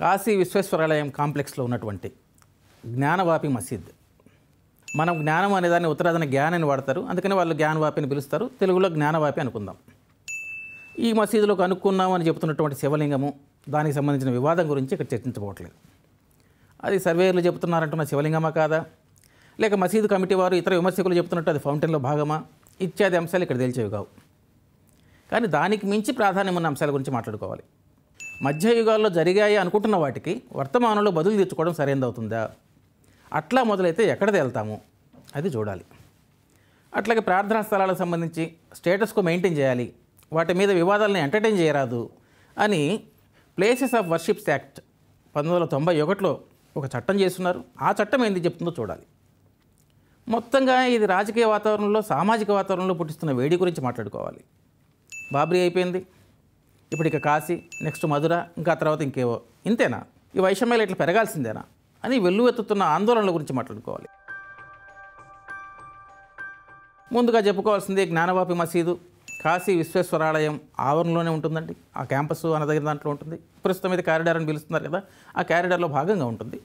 కాశీ విశ్వేశ్వరాలయం కాంప్లెక్స్లో ఉన్నటువంటి జ్ఞానవాపి మసీద్ మనం జ్ఞానం అనేదాన్ని ఉత్తరాదిన ఉత్తరాధన అని వాడతారు అందుకని వాళ్ళు జ్ఞానవాపి అని పిలుస్తారు తెలుగులో జ్ఞానవాపి అనుకుందాం ఈ మసీదులో కనుక్కున్నామని చెబుతున్నటువంటి శివలింగము దానికి సంబంధించిన వివాదం గురించి ఇక్కడ చర్చించబోవట్లేదు అది సర్వేయర్లు చెబుతున్నారంటున్న శివలింగమా కాదా లేక మసీదు కమిటీ వారు ఇతర విమర్శకులు చెబుతున్నట్టు అది ఫౌంటైన్లో భాగమా ఇత్యాది అంశాలు ఇక్కడ తేల్చేవి కావు కానీ దానికి మించి ప్రాధాన్యం ఉన్న అంశాల గురించి మాట్లాడుకోవాలి మధ్యయుగాల్లో జరిగాయి అనుకుంటున్న వాటికి వర్తమానంలో బదులు తీర్చుకోవడం సరైనది అవుతుందా అట్లా మొదలైతే ఎక్కడ తేలుతాము అది చూడాలి అట్లాగే ప్రార్థనా స్థలాలకు సంబంధించి స్టేటస్కు మెయింటైన్ చేయాలి వాటి మీద వివాదాలను ఎంటర్టైన్ చేయరాదు అని ప్లేసెస్ ఆఫ్ వర్షిప్స్ యాక్ట్ పంతొమ్మిది వందల తొంభై ఒకటిలో ఒక చట్టం చేస్తున్నారు ఆ చట్టం ఏంది చెప్తుందో చూడాలి మొత్తంగా ఇది రాజకీయ వాతావరణంలో సామాజిక వాతావరణంలో పుట్టిస్తున్న వేడి గురించి మాట్లాడుకోవాలి బాబ్రీ అయిపోయింది ఇప్పుడు ఇక కాశీ నెక్స్ట్ మధుర ఇంకా తర్వాత ఇంకేవో ఇంతేనా ఈ వైషమ్యాలు ఇట్లా పెరగాల్సిందేనా అని వెల్లువెత్తుతున్న ఆందోళనల గురించి మాట్లాడుకోవాలి ముందుగా చెప్పుకోవాల్సింది జ్ఞానవాపి మసీదు కాశీ విశ్వేశ్వరాలయం ఆవరణలోనే ఉంటుందండి ఆ క్యాంపస్ అనదగిన దాంట్లో ఉంటుంది ప్రస్తుతం ఇది కారిడార్ అని పిలుస్తున్నారు కదా ఆ క్యారిడార్లో భాగంగా ఉంటుంది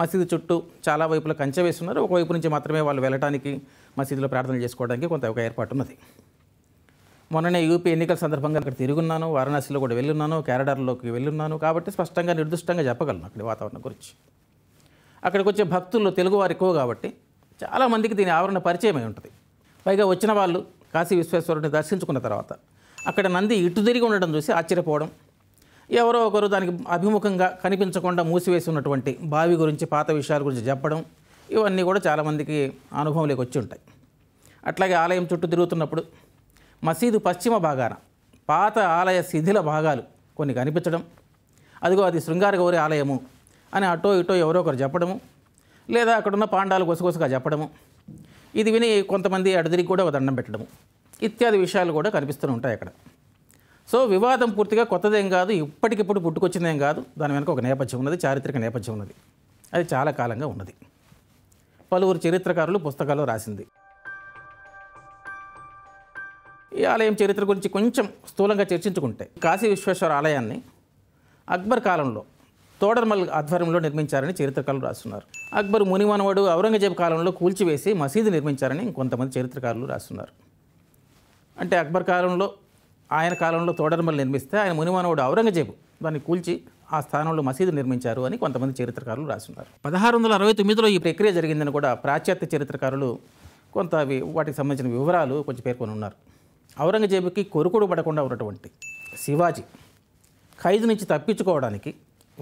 మసీదు చుట్టూ చాలా వైపుల కంచె వేస్తున్నారు ఒకవైపు నుంచి మాత్రమే వాళ్ళు వెళ్ళడానికి మసీదులో ప్రార్థనలు చేసుకోవడానికి కొంత ఒక ఏర్పాటు ఉన్నది మొన్ననే యూపీ ఎన్నికల సందర్భంగా అక్కడ తిరుగున్నాను వారణాసిలో కూడా వెళ్ళున్నాను క్యారడార్లోకి వెళ్ళున్నాను కాబట్టి స్పష్టంగా నిర్దిష్టంగా చెప్పగలను అక్కడ వాతావరణం గురించి అక్కడికి వచ్చే భక్తుల్లో తెలుగువారు ఎక్కువ కాబట్టి చాలామందికి దీని ఆవరణ పరిచయమై ఉంటుంది పైగా వచ్చిన వాళ్ళు కాశీ విశ్వేశ్వరుడిని దర్శించుకున్న తర్వాత అక్కడ నంది ఇటు తిరిగి ఉండడం చూసి ఆశ్చర్యపోవడం ఎవరో ఒకరు దానికి అభిముఖంగా కనిపించకుండా మూసివేసి ఉన్నటువంటి బావి గురించి పాత విషయాల గురించి చెప్పడం ఇవన్నీ కూడా చాలామందికి అనుభవంలోకి వచ్చి ఉంటాయి అట్లాగే ఆలయం చుట్టూ తిరుగుతున్నప్పుడు మసీదు పశ్చిమ భాగాన పాత ఆలయ శిథిల భాగాలు కొన్ని కనిపించడం అదిగో అది శృంగార గౌరి ఆలయము అని అటో ఇటో ఎవరో ఒకరు చెప్పడము లేదా అక్కడున్న పాండాలు గొసగొసగా చెప్పడము ఇది విని కొంతమంది అడదిరికి కూడా ఒక దండం పెట్టడము ఇత్యాది విషయాలు కూడా కనిపిస్తూ ఉంటాయి అక్కడ సో వివాదం పూర్తిగా కొత్తదేం కాదు ఇప్పటికిప్పుడు పుట్టుకొచ్చిందేం కాదు దాని వెనుక ఒక నేపథ్యం ఉన్నది చారిత్రక నేపథ్యం ఉన్నది అది చాలా కాలంగా ఉన్నది పలువురు చరిత్రకారులు పుస్తకాలు రాసింది ఈ ఆలయం చరిత్ర గురించి కొంచెం స్థూలంగా చర్చించుకుంటే కాశీ విశ్వేశ్వర ఆలయాన్ని అక్బర్ కాలంలో తోడర్మల్ ఆధ్వర్యంలో నిర్మించారని చరిత్రకారులు రాస్తున్నారు అక్బర్ మునిమనవాడు ఔరంగజేబ్ కాలంలో కూల్చివేసి మసీదు నిర్మించారని కొంతమంది చరిత్రకారులు రాస్తున్నారు అంటే అక్బర్ కాలంలో ఆయన కాలంలో తోడర్మల్ నిర్మిస్తే ఆయన మునిమనవాడు ఔరంగజేబు దాన్ని కూల్చి ఆ స్థానంలో మసీదు నిర్మించారు అని కొంతమంది చరిత్రకారులు రాస్తున్నారు పదహారు వందల అరవై తొమ్మిదిలో ఈ ప్రక్రియ జరిగిందని కూడా పాశ్చాత్య చరిత్రకారులు కొంత అవి వాటికి సంబంధించిన వివరాలు కొంచెం పేర్కొని ఉన్నారు ఔరంగజేబుకి కొరుకుడు పడకుండా ఉన్నటువంటి శివాజీ ఖైదు నుంచి తప్పించుకోవడానికి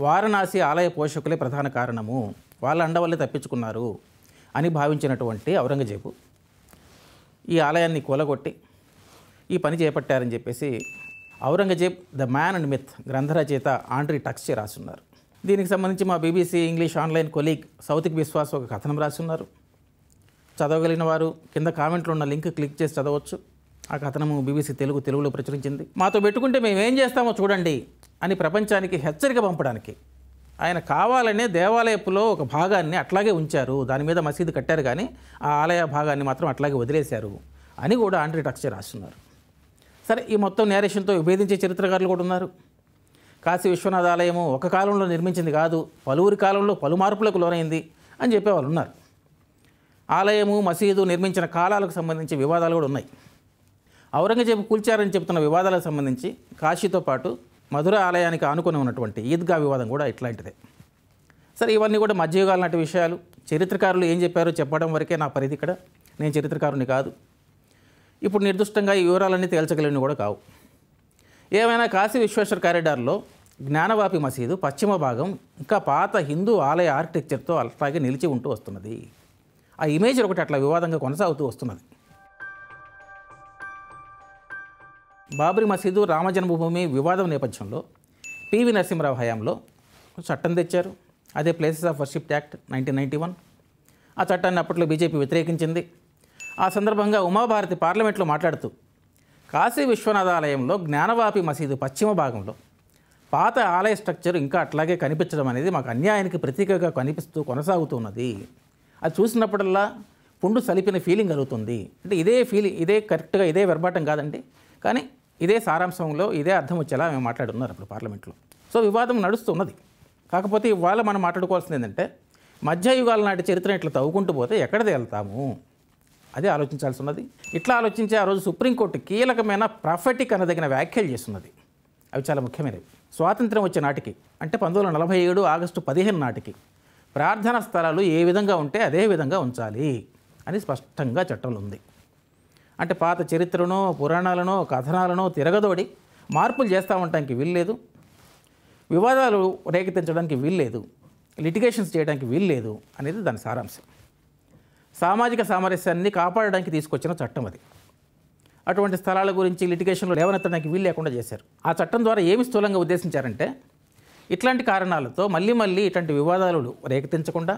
వారణాసి ఆలయ పోషకులే ప్రధాన కారణము వాళ్ళ అండవల్లే తప్పించుకున్నారు అని భావించినటువంటి ఔరంగజేబు ఈ ఆలయాన్ని కూలగొట్టి ఈ పని చేపట్టారని చెప్పేసి Aurangzeb the man and myth గ్రంథరచేత ఆండ్రీ టక్స్చే రాసున్నారు దీనికి సంబంధించి మా BBC English online colleague Soutik Biswas ఒక కథనం రాసున్నారు చదవగలిగిన వారు కింద కామెంట్లో ఉన్న లింక్ క్లిక్ చేసి చదవచ్చు ఆ కథనము బీబీసీ తెలుగు తెలుగులో ప్రచురించింది మాతో పెట్టుకుంటే మేము ఏం చేస్తామో చూడండి అని ప్రపంచానికి హెచ్చరిక పంపడానికి ఆయన కావాలనే దేవాలయపులో ఒక భాగాన్ని అట్లాగే ఉంచారు దాని మీద మసీదు కట్టారు కానీ ఆ ఆలయ భాగాన్ని మాత్రం అట్లాగే వదిలేశారు అని కూడా ఆండ్రీ టక్చర్ రాస్తున్నారు సరే ఈ మొత్తం నేరేషన్తో విభేదించే చరిత్రకారులు కూడా ఉన్నారు కాశీ విశ్వనాథ ఆలయము ఒక కాలంలో నిర్మించింది కాదు పలువురి కాలంలో పలు మార్పులకు లోనైంది అని చెప్పేవాళ్ళు ఉన్నారు ఆలయము మసీదు నిర్మించిన కాలాలకు సంబంధించి వివాదాలు కూడా ఉన్నాయి ఔరంగజేబు కూల్చారని చెబుతున్న వివాదాలకు సంబంధించి కాశీతో పాటు మధుర ఆలయానికి ఆనుకొని ఉన్నటువంటి ఈద్గా వివాదం కూడా ఇట్లాంటిదే సరే ఇవన్నీ కూడా మధ్యయుగాలు లాంటి విషయాలు చరిత్రకారులు ఏం చెప్పారో చెప్పడం వరకే నా పరిధి ఇక్కడ నేను చరిత్రకారుని కాదు ఇప్పుడు నిర్దిష్టంగా ఈ వివరాలన్నీ తేల్చగలిగినవి కూడా కావు ఏమైనా కాశీ విశ్వేశ్వర కారిడార్లో జ్ఞానవాపి మసీదు పశ్చిమ భాగం ఇంకా పాత హిందూ ఆలయ ఆర్కిటెక్చర్తో అలాగే నిలిచి ఉంటూ వస్తున్నది ఆ ఇమేజ్ ఒకటి అట్లా వివాదంగా కొనసాగుతూ వస్తున్నది బాబ్రీ మసీదు రామజన్మభూమి వివాదం నేపథ్యంలో పివి నరసింహరావు హయాంలో చట్టం తెచ్చారు అదే places of worship act nineteen ninety one ఆ చట్టాన్ని అప్పట్లో బీజేపీ వ్యతిరేకించింది ఆ సందర్భంగా ఉమాభారతి పార్లమెంట్లో మాట్లాడుతూ కాశీ విశ్వనాథ ఆలయంలో జ్ఞానవాపి మసీదు పశ్చిమ భాగంలో పాత ఆలయ స్ట్రక్చర్ ఇంకా అట్లాగే కనిపించడం అనేది మాకు అన్యాయానికి ప్రతీకగా కనిపిస్తూ కొనసాగుతున్నది అది చూసినప్పుడల్లా పుండు సలిపిన ఫీలింగ్ కలుగుతుంది అంటే ఇదే ఫీలింగ్ ఇదే కరెక్ట్గా ఇదే వెర్బాటం కాదండి కానీ ఇదే సారాంశంలో ఇదే అర్థం వచ్చేలా మేము మాట్లాడుతున్నారు ఇప్పుడు పార్లమెంట్లో సో వివాదం నడుస్తున్నది కాకపోతే ఇవాళ మనం మాట్లాడుకోవాల్సింది ఏంటంటే మధ్యయుగాల నాటి చరిత్ర ఇట్లా తవ్వుకుంటూ పోతే ఎక్కడ వెళ్తాము అదే ఆలోచించాల్సి ఉన్నది ఇట్లా ఆలోచించే ఆ రోజు సుప్రీంకోర్టు కీలకమైన ప్రాఫెటిక్ అనదగిన వ్యాఖ్యలు చేస్తున్నది అవి చాలా ముఖ్యమైనవి స్వాతంత్రం వచ్చే నాటికి అంటే పంతొమ్మిది వందల నలభై ఏడు ఆగస్టు పదిహేను నాటికి ప్రార్థనా స్థలాలు ఏ విధంగా ఉంటే అదే విధంగా ఉంచాలి అని స్పష్టంగా చట్టంలో ఉంది అంటే పాత చరిత్రనో పురాణాలనో కథనాలనో తిరగదోడి మార్పులు చేస్తూ ఉండటానికి వీల్లేదు వివాదాలు రేకెత్తించడానికి వీల్లేదు లిటిగేషన్స్ చేయడానికి వీల్లేదు అనేది దాని సారాంశం సామాజిక సామరస్యాన్ని కాపాడడానికి తీసుకొచ్చిన చట్టం అది అటువంటి స్థలాల గురించి లిటిగేషన్లు లేవనెత్తడానికి వీలు లేకుండా చేశారు ఆ చట్టం ద్వారా ఏమి స్థూలంగా ఉద్దేశించారంటే ఇట్లాంటి కారణాలతో మళ్ళీ మళ్ళీ ఇట్లాంటి వివాదాలు రేకెత్తించకుండా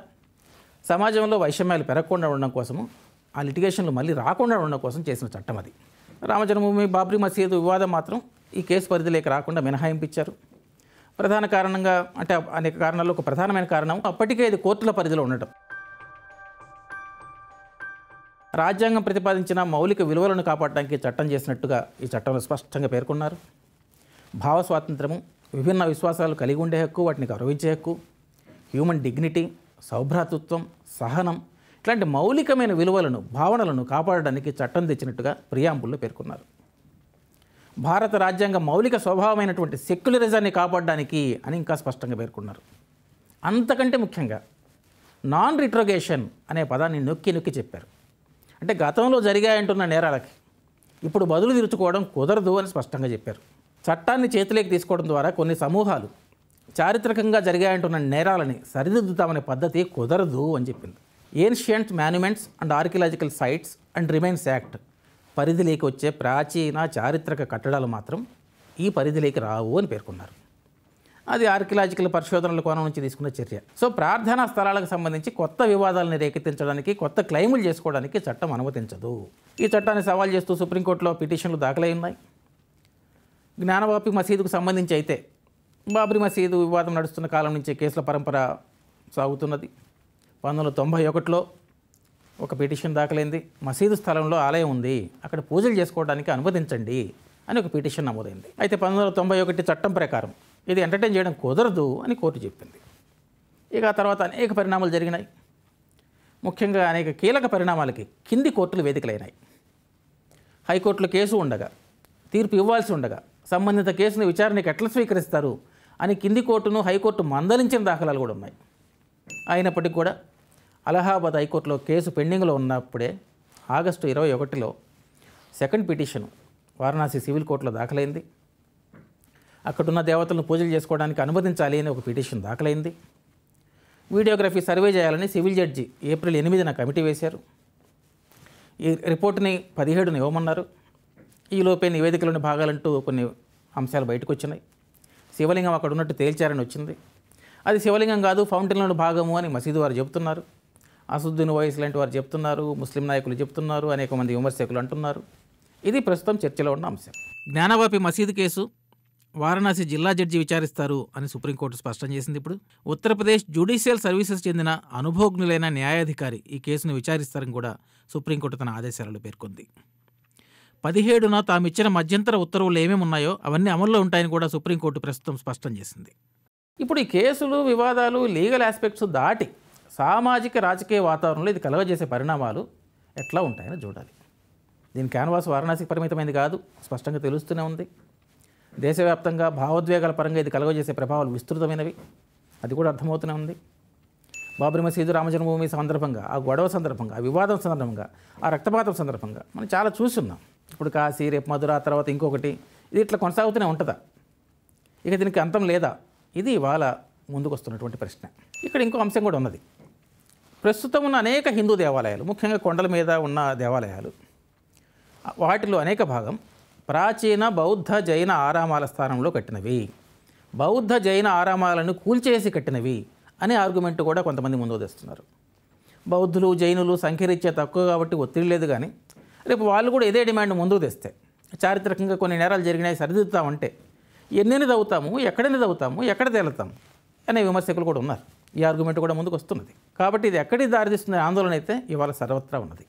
సమాజంలో వైషమ్యాలు పెరగకుండా ఉండడం కోసము ఆ లిటిగేషన్లు మళ్ళీ రాకుండా ఉండడం కోసం చేసిన చట్టం అది రామజన్మభూమి బాబ్రీ మసీదు వివాదం మాత్రం ఈ కేసు పరిధిలోకి రాకుండా మినహాయింపించారు ప్రధాన కారణంగా అంటే అనేక కారణాలు ఒక ప్రధానమైన కారణం అప్పటికే ఇది కోర్టుల పరిధిలో ఉండటం రాజ్యాంగం ప్రతిపాదించిన మౌలిక విలువలను కాపాడడానికి చట్టం చేసినట్టుగా ఈ చట్టంలో స్పష్టంగా పేర్కొన్నారు భావ స్వాతంత్రము విభిన్న విశ్వాసాలు కలిగి ఉండే హక్కు వాటిని గౌరవించే హక్కు హ్యూమన్ డిగ్నిటీ సౌభ్రాతృత్వం సహనం ఇట్లాంటి మౌలికమైన విలువలను భావనలను కాపాడడానికి చట్టం తెచ్చినట్టుగా ప్రియాంబుల్లో పేర్కొన్నారు భారత రాజ్యాంగ మౌలిక స్వభావమైనటువంటి సెక్యులరిజాన్ని కాపాడడానికి అని ఇంకా స్పష్టంగా పేర్కొన్నారు అంతకంటే ముఖ్యంగా నాన్ రిట్రోగేషన్ అనే పదాన్ని నొక్కి నొక్కి చెప్పారు అంటే గతంలో జరిగాయంటున్న నేరాలకి ఇప్పుడు బదులు తీర్చుకోవడం కుదరదు అని స్పష్టంగా చెప్పారు చట్టాన్ని చేతిలోకి తీసుకోవడం ద్వారా కొన్ని సమూహాలు చారిత్రకంగా జరిగాయంటున్న నేరాలని సరిదిద్దుతామనే పద్ధతి కుదరదు అని చెప్పింది ancient monuments and archaeological sites and remains act పరిధిలోకి వచ్చే ప్రాచీన చారిత్రక కట్టడాలు మాత్రం ఈ పరిధిలోకి రావు అని పేర్కొన్నారు అది ఆర్కియలాజికల్ పరిశోధనల కోణం నుంచి తీసుకున్న చర్య సో ప్రార్థనా స్థలాలకు సంబంధించి కొత్త వివాదాలను రేకెత్తించడానికి కొత్త క్లెయిములు చేసుకోవడానికి చట్టం అనుమతించదు ఈ చట్టాన్ని సవాల్ చేస్తూ సుప్రీంకోర్టులో పిటిషన్లు దాఖలై ఉన్నాయి జ్ఞానవాపి మసీదుకు సంబంధించి అయితే బాబ్రీ మసీదు వివాదం నడుస్తున్న కాలం నుంచి కేసుల పరంపర సాగుతున్నది పంతొమ్మిది తొంభై ఒకటిలో ఒక పిటిషన్ దాఖలైంది మసీదు స్థలంలో ఆలయం ఉంది అక్కడ పూజలు చేసుకోవడానికి అనుమతించండి అని ఒక పిటిషన్ నమోదైంది అయితే పంతొమ్మిది తొంభై ఒకటి చట్టం ప్రకారం ఇది ఎంటర్టైన్ చేయడం కుదరదు అని కోర్టు చెప్పింది ఇక ఆ తర్వాత అనేక పరిణామాలు జరిగినాయి ముఖ్యంగా అనేక కీలక పరిణామాలకి కింది కోర్టులు వేదికలైనాయి హైకోర్టులో కేసు ఉండగా తీర్పు ఇవ్వాల్సి ఉండగా సంబంధిత కేసును విచారణకు ఎట్లా స్వీకరిస్తారు అని కింది కోర్టును హైకోర్టు మందలించిన దాఖలాలు కూడా ఉన్నాయి అయినప్పటికీ కూడా అలహాబాద్ హైకోర్టులో కేసు పెండింగ్లో ఉన్నప్పుడే ఆగస్టు ఇరవై ఒకటిలో సెకండ్ పిటిషన్ వారణాసి సివిల్ కోర్టులో దాఖలైంది అక్కడున్న దేవతలను పూజలు చేసుకోవడానికి అనుమతించాలి అని ఒక పిటిషన్ దాఖలైంది వీడియోగ్రఫీ సర్వే చేయాలని సివిల్ జడ్జి ఏప్రిల్ ఎనిమిదిన కమిటీ వేశారు ఈ రిపోర్ట్ని పదిహేడున ఇవ్వమన్నారు ఈలోపే నివేదికలోని భాగాలంటూ కొన్ని అంశాలు బయటకు వచ్చినాయి శివలింగం అక్కడ ఉన్నట్టు తేల్చారని వచ్చింది అది శివలింగం కాదు ఫౌంటైన్లోని భాగము అని మసీదు వారు చెబుతున్నారు అసదుద్దీన్ వయస్ లాంటి వారు చెప్తున్నారు ముస్లిం నాయకులు చెప్తున్నారు అనేక మంది విమర్శకులు అంటున్నారు ఇది ప్రస్తుతం చర్చలో ఉన్న అంశం జ్ఞానవాపి మసీదు కేసు వారణాసి జిల్లా జడ్జి విచారిస్తారు అని సుప్రీంకోర్టు స్పష్టం చేసింది ఇప్పుడు ఉత్తరప్రదేశ్ జ్యుడిషియల్ సర్వీసెస్ చెందిన అనుభోగ్నులైన న్యాయాధికారి ఈ కేసును విచారిస్తారని కూడా సుప్రీంకోర్టు తన ఆదేశాలలో పేర్కొంది పదిహేడున తామిచ్చిన మధ్యంతర ఉత్తర్వులు ఏమేమి ఉన్నాయో అవన్నీ అమల్లో ఉంటాయని కూడా సుప్రీంకోర్టు ప్రస్తుతం స్పష్టం చేసింది ఇప్పుడు ఈ కేసులు వివాదాలు లీగల్ ఆస్పెక్ట్స్ దాటి సామాజిక రాజకీయ వాతావరణంలో ఇది కలవజేసే పరిణామాలు ఎట్లా ఉంటాయని చూడాలి దీని క్యాన్వాస్ వారణాసికి పరిమితమైంది కాదు స్పష్టంగా తెలుస్తూనే ఉంది దేశవ్యాప్తంగా భావోద్వేగాల పరంగా ఇది కలగజేసే ప్రభావాలు విస్తృతమైనవి అది కూడా అర్థమవుతూనే ఉంది బాబరీ మసీదు రామజన్మభూమి సందర్భంగా ఆ గొడవ సందర్భంగా ఆ వివాదం సందర్భంగా ఆ రక్తపాతం సందర్భంగా మనం చాలా చూస్తున్నాం ఇప్పుడు కాశీ రేపు మధుర తర్వాత ఇంకొకటి ఇది ఇట్లా కొనసాగుతూనే ఉంటుందా ఇక దీనికి అంతం లేదా ఇది ఇవాళ ముందుకు వస్తున్నటువంటి ప్రశ్న ఇక్కడ ఇంకో అంశం కూడా ఉన్నది ప్రస్తుతం ఉన్న అనేక హిందూ దేవాలయాలు ముఖ్యంగా కొండల మీద ఉన్న దేవాలయాలు వాటిలో అనేక భాగం ప్రాచీన బౌద్ధ జైన ఆరామాల స్థానంలో కట్టినవి బౌద్ధ జైన ఆరామాలను కూల్చేసి కట్టినవి అనే ఆర్గ్యుమెంట్ కూడా కొంతమంది ముందుకు తెస్తున్నారు బౌద్ధులు జైనులు సంఖ్య రీత్యా తక్కువ కాబట్టి ఒత్తిడి లేదు కానీ రేపు వాళ్ళు కూడా ఇదే డిమాండ్ ముందుకు తెస్తే చారిత్రకంగా కొన్ని నేరాలు జరిగినాయి సరిదిద్దుతామంటే ఎన్నెన్ని చదువుతాము ఎక్కడైనా చదువుతాము ఎక్కడ తేలుతాము అనే విమర్శకులు కూడా ఉన్నారు ఈ ఆర్గ్యుమెంట్ కూడా ముందుకు వస్తున్నది కాబట్టి ఇది ఎక్కడికి దారితీస్తుంది ఆందోళన అయితే ఇవాళ సర్వత్రా ఉన్నది